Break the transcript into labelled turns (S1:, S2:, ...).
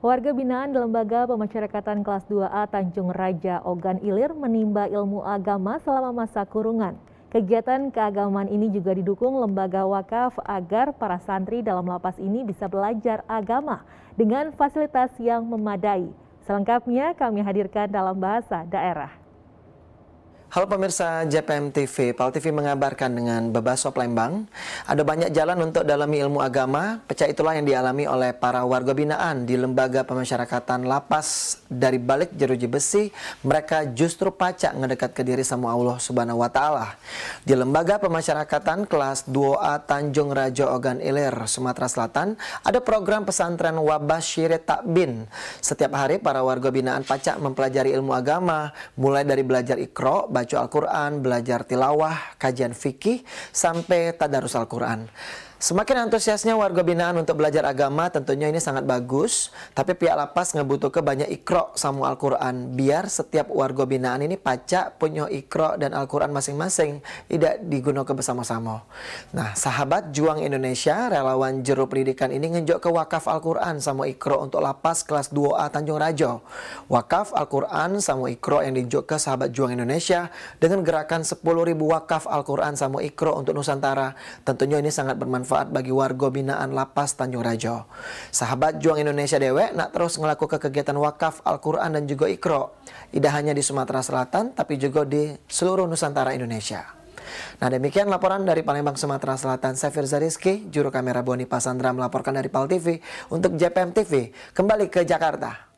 S1: Warga binaan di Lembaga Pemasyarakatan Kelas 2A Tanjung Raja Ogan Ilir menimba ilmu agama selama masa kurungan. Kegiatan keagamaan ini juga didukung lembaga wakaf agar para santri dalam lapas ini bisa belajar agama dengan fasilitas yang memadai. Selengkapnya kami hadirkan dalam bahasa daerah.
S2: Halo pemirsa JPM TV, Pal TV mengabarkan dengan Bebaso Palembang, ada banyak jalan untuk dalami ilmu agama, pecah itulah yang dialami oleh para warga binaan di Lembaga Pemasyarakatan Lapas dari balik jeruji besi, mereka justru pacak mendekat ke diri sama Allah Subhanahu wa taala. Di Lembaga Pemasyarakatan kelas 2A Tanjung Raja Ogan Ilir, Sumatera Selatan, ada program pesantren Wabah Syirik Takbin. Setiap hari para warga binaan pacak mempelajari ilmu agama, mulai dari belajar ikro membaca Al-Quran, belajar tilawah, kajian fikih, sampai tadarus Al-Quran. Semakin antusiasnya warga binaan untuk belajar agama, tentunya ini sangat bagus. Tapi pihak lapas ngebutuh ke banyak ikro sama Al-Quran. Biar setiap warga binaan ini pacak punya ikro dan Al-Quran masing-masing. Tidak digunakan bersama-sama. Nah, sahabat Juang Indonesia, relawan jero pendidikan ini ngejok ke wakaf Al-Quran sama ikro untuk lapas kelas 2A Tanjung Rajo. Wakaf Al-Quran sama ikro yang dijok ke sahabat Juang Indonesia dengan gerakan 10.000 wakaf Al-Quran sama ikro untuk Nusantara. Tentunya ini sangat bermanfaat bermanfaat bagi warga binaan lapas Tanjung Rajo. Sahabat Juang Indonesia Dewe nak terus melakukan kegiatan wakaf Al-Quran dan juga Ikro. Tidak hanya di Sumatera Selatan, tapi juga di seluruh Nusantara Indonesia. Nah demikian laporan dari Palembang, Sumatera Selatan. Saya Firza Rizky, juru kamera Boni Pasandra melaporkan dari PAL TV untuk JPM TV. Kembali ke Jakarta.